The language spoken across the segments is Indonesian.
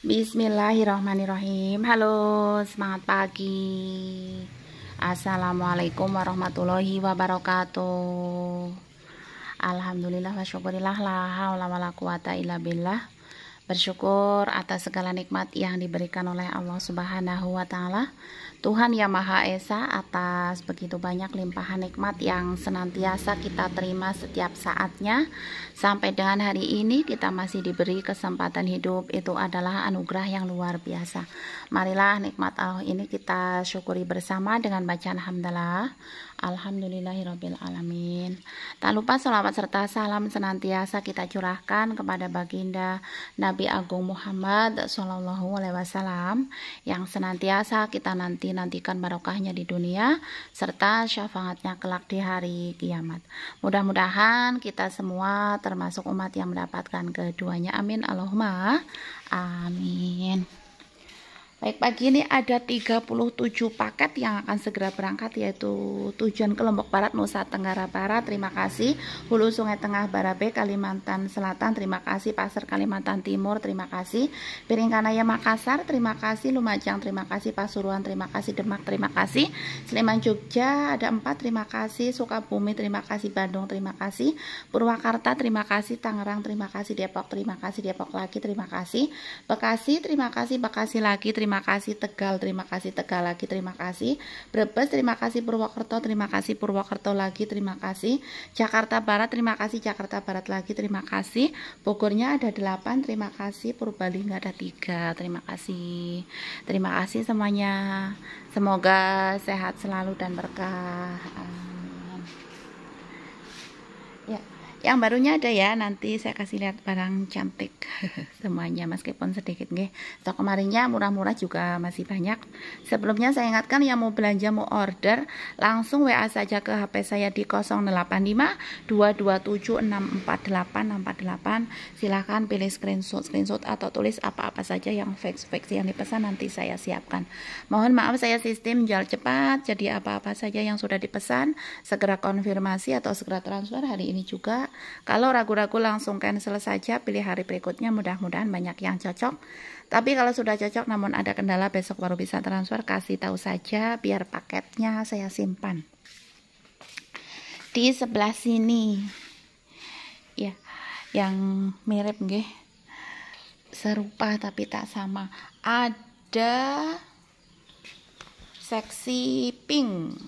Bismillahirrahmanirrahim Halo semangat pagi Assalamualaikum warahmatullahi wabarakatuh Alhamdulillah wa syukurillah la haula wa la quwata illa billah Bersyukur atas segala nikmat yang diberikan oleh Allah subhanahu wa ta'ala Tuhan Yang Maha Esa atas begitu banyak limpahan nikmat yang senantiasa kita terima setiap saatnya sampai dengan hari ini kita masih diberi kesempatan hidup itu adalah anugerah yang luar biasa marilah nikmat Allah ini kita syukuri bersama dengan bacaan alhamdulillah. Alhamdulillahirrabbilalamin Tak lupa selamat serta salam senantiasa kita curahkan kepada baginda Nabi Agung Muhammad Sallallahu Alaihi Wasallam Yang senantiasa kita nanti-nantikan barokahnya di dunia Serta syafaatnya kelak di hari kiamat Mudah-mudahan kita semua termasuk umat yang mendapatkan keduanya Amin Allahumma Amin Baik, pagi ini ada 37 paket yang akan segera berangkat yaitu tujuan ke Lombok Barat, Nusa Tenggara Barat, terima kasih. Hulu Sungai Tengah Barabe, Kalimantan Selatan, terima kasih. Pasar Kalimantan Timur, terima kasih. Piringkanaya Makassar, terima kasih. Lumajang, terima kasih. Pasuruan, terima kasih. Demak, terima kasih. Sleman Jogja, ada 4, terima kasih. Sukabumi, terima kasih. Bandung, terima kasih. Purwakarta, terima kasih. Tangerang, terima kasih. Depok, terima kasih. Depok lagi, terima kasih. Bekasi, terima kasih. Bekasi lagi, terima terima kasih Tegal, terima kasih Tegal lagi, terima kasih Brebes, terima kasih Purwokerto, terima kasih Purwokerto lagi, terima kasih Jakarta Barat, terima kasih Jakarta Barat lagi, terima kasih Bogornya ada 8, terima kasih Purbalingga ada 3, terima kasih terima kasih semuanya semoga sehat selalu dan berkah yang barunya ada ya nanti saya kasih lihat barang cantik semuanya meskipun sedikit nih stok kemarinnya murah-murah juga masih banyak sebelumnya saya ingatkan yang mau belanja mau order langsung WA saja ke HP saya di 085 227 648 648 silahkan pilih screenshot screenshot atau tulis apa-apa saja yang fix-fix yang dipesan nanti saya siapkan mohon maaf saya sistem jual cepat jadi apa-apa saja yang sudah dipesan segera konfirmasi atau segera transfer hari ini juga kalau ragu-ragu langsung cancel saja, pilih hari berikutnya mudah-mudahan banyak yang cocok. Tapi kalau sudah cocok namun ada kendala besok baru bisa transfer, kasih tahu saja biar paketnya saya simpan. Di sebelah sini. Ya, yang mirip nggih. Serupa tapi tak sama. Ada seksi pink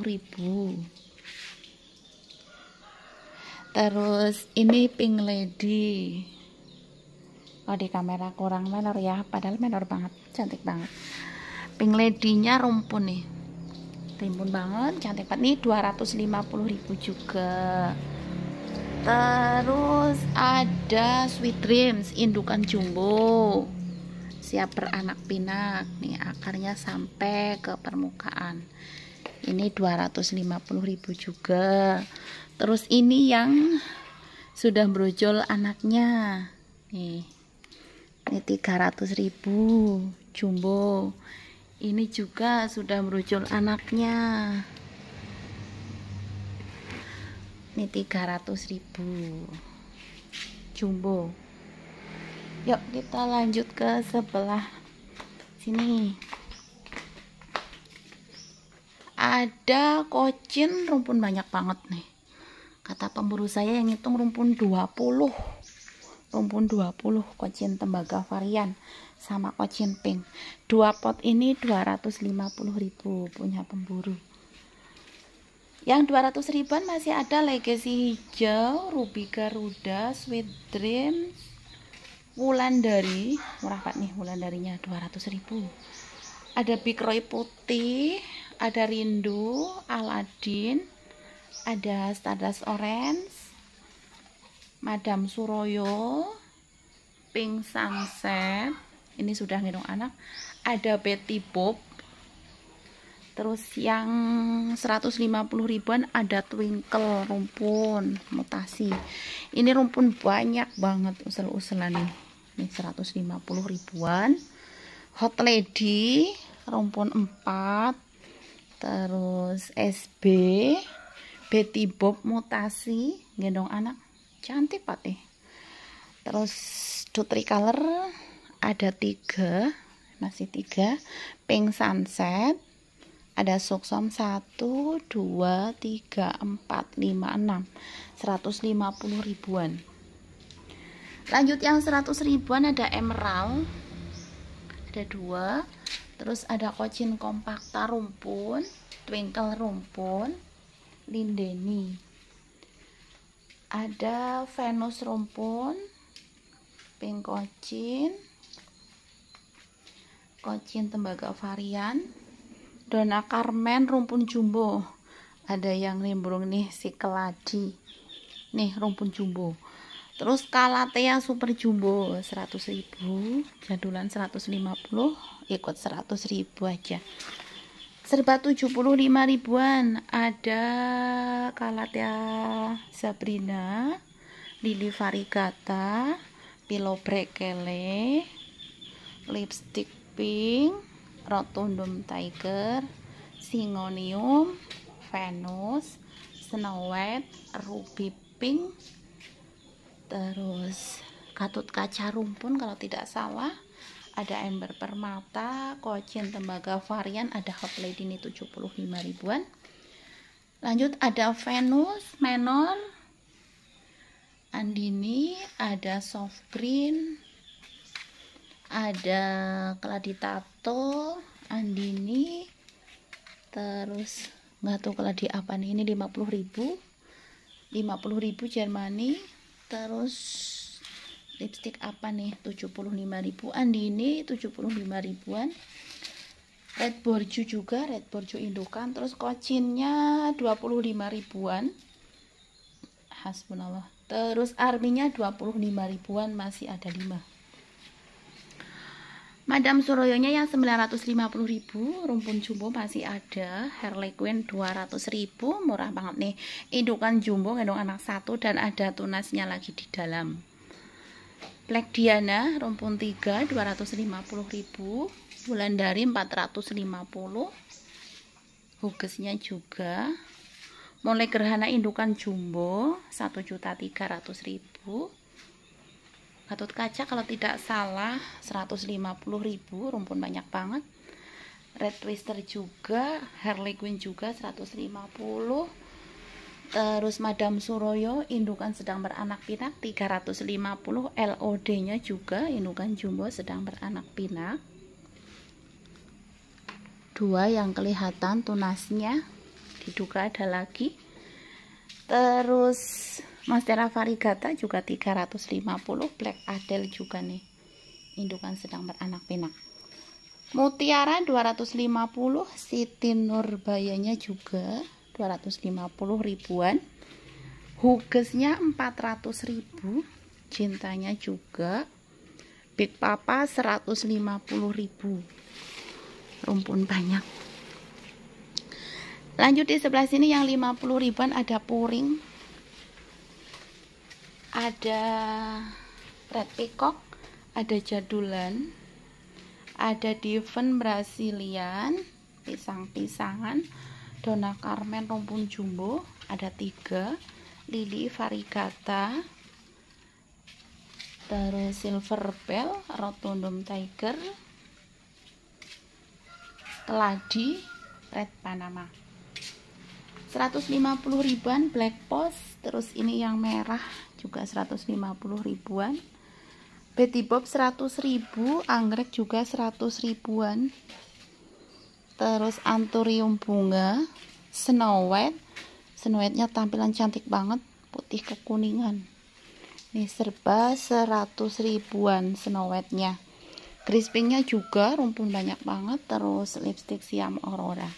ribu terus ini pink lady oh di kamera kurang menor ya padahal menor banget cantik banget pink lady-nya rumpun nih rimbun banget cantik banget ini 250.000 juga terus ada sweet dreams indukan jumbo siap beranak pinak nih akarnya sampai ke permukaan ini 250.000 juga terus ini yang sudah brojol anaknya nih ini 300.000 jumbo ini juga sudah brojol anaknya ini 300.000 jumbo yuk kita lanjut ke sebelah sini ada kocin rumpun banyak banget nih kata pemburu saya yang hitung rumpun 20 rumpun 20 kocin tembaga varian sama kocin pink dua pot ini 250.000 punya pemburu yang 200 ribuan masih ada legacy hijau ruby garuda sweet dream dari murah banget nih wulan 200 ribu ada big roy putih ada rindu Aladin ada Stardust Orange Madam Suroyo Pink Sunset ini sudah ngidung anak ada Betty Bob terus yang 150 ribuan ada twinkle rumpun mutasi ini rumpun banyak banget usel-uselan nih ini 150 ribuan hot lady rumpun 4 terus SB Betty Bob mutasi gendong anak cantik banget terus Dutri Color ada tiga masih tiga Pink Sunset ada Soksom 1, 2, 3, 4, 5, 6 150 ribuan lanjut yang 100 ribuan ada emerald ada dua terus ada kocin kompakta rumpun twinkle rumpun lindeni ada venus rumpun pink kocin kocin tembaga varian dona carmen rumpun jumbo ada yang nimbrung nih si keladi nih rumpun jumbo terus Kalatea Super Jumbo 100.000, jadulan 150 ikut 100.000 aja serba 75 ribuan ada Kalatea Sabrina Lili Varigata Pillow Brekele Lipstick Pink Rotundum Tiger Singonium Venus Snow White Ruby Pink terus katut Kaca Rumpun kalau tidak salah ada Ember Permata Kocin Tembaga Varian ada Hot Lady ini 75 ribuan lanjut ada Venus Menor Andini ada Soft Green ada Kladitato Andini terus nggak tahu keladi apa nih ini 50 ribu 50 ribu Jermani terus lipstick apa nih 75 ribuan di ini 75 ribuan red borju juga red borju indukan terus kocinnya 25 ribuan hasbunallah terus arminya 25 ribuan masih ada 5 Madam Suroyonya yang 950.000 rumpun jumbo masih ada Harley Quinn 200.000 murah banget nih indukan jumbo gendong anak satu dan ada tunasnya lagi di dalam Black Diana rumpun 3 250.000 bulan dari 450 hugesnya juga mulai gerhana indukan jumbo 1 juta Gatot kaca kalau tidak salah 150 ribu, rumpun banyak banget Red Twister juga Harley Quinn juga 150 eh, terus Madam Suroyo indukan sedang beranak pinak 350 LOD nya juga indukan jumbo sedang beranak pinak dua yang kelihatan tunasnya diduga ada lagi terus Monstera variegata juga 350 Black adel juga nih indukan sedang beranak pinak Mutiara 250 Siti Nurbayanya juga 250 ribuan Hugesnya 400 ribu Cintanya juga Big Papa 150 ribu Rumpun banyak Lanjut di sebelah sini yang 50 ribuan ada puring ada red peacock ada jadulan ada diven brasilian pisang-pisangan dona carmen rumpun jumbo ada tiga lili varigata terus silver bell rotundum tiger keladi red panama 150 ribuan black post terus ini yang merah juga 150 ribuan Betty Bob 100 ribu anggrek juga 100 ribuan terus anturium bunga Snow White Snow White nya tampilan cantik banget putih kekuningan ini serba 100 ribuan Snow White nya nya juga rumpun banyak banget terus lipstick siam Aurora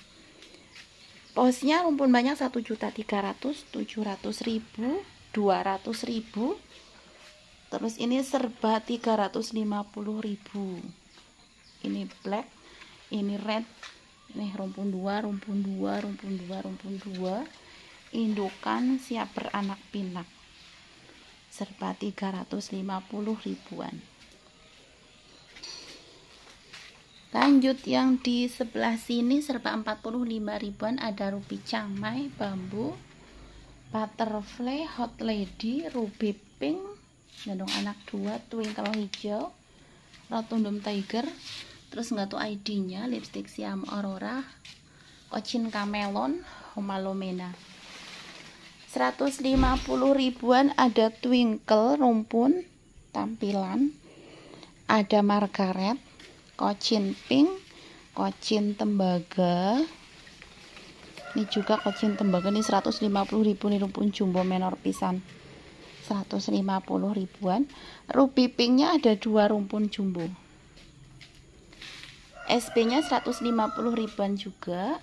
posnya rumpun banyak 1 juta ribu 200 ribu terus ini serba 350 ribu ini black ini red ini rumpun 2 rumpun 2 rumpun 2 rumpun 2 indukan siap beranak pinak serba 350 ribuan lanjut yang di sebelah sini serba 45 ribuan ada rupi cangmai bambu Butterfly Hot Lady Ruby Pink gendong Anak dua, Twinkle Hijau Rotundum Tiger terus nggak tuh ID nya lipstick Siam Aurora Cochin Camelon Homalomena 150 ribuan ada Twinkle Rumpun tampilan ada Margaret Cochin Pink Cochin Tembaga ini juga kecil tembaga ini 150 ribu ini rumpun jumbo menor pisan 150 ribuan rupi pinknya ada dua rumpun jumbo SP nya 150 ribuan juga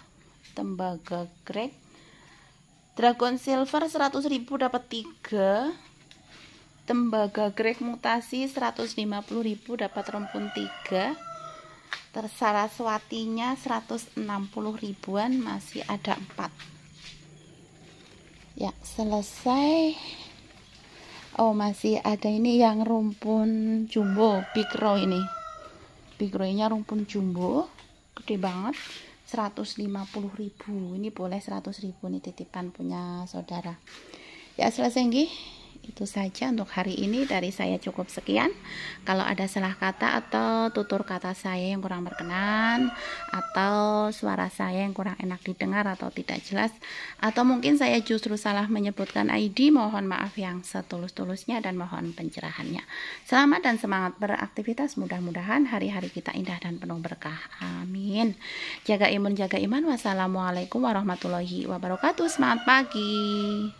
tembaga crack dragon silver 100 ribu dapat 3 tembaga crack mutasi 150 ribu dapat rumpun 3 swatinya 160 ribuan masih ada 4 ya selesai Oh masih ada ini yang rumpun jumbo big row ini big row nya rumpun jumbo gede banget 150 ribu ini boleh 100 ribu ini titipan punya saudara ya selesai nggih itu saja untuk hari ini dari saya cukup sekian kalau ada salah kata atau tutur kata saya yang kurang berkenan atau suara saya yang kurang enak didengar atau tidak jelas atau mungkin saya justru salah menyebutkan ID mohon maaf yang setulus-tulusnya dan mohon pencerahannya selamat dan semangat beraktivitas mudah-mudahan hari-hari kita indah dan penuh berkah amin jaga imun jaga iman wassalamualaikum warahmatullahi wabarakatuh semangat pagi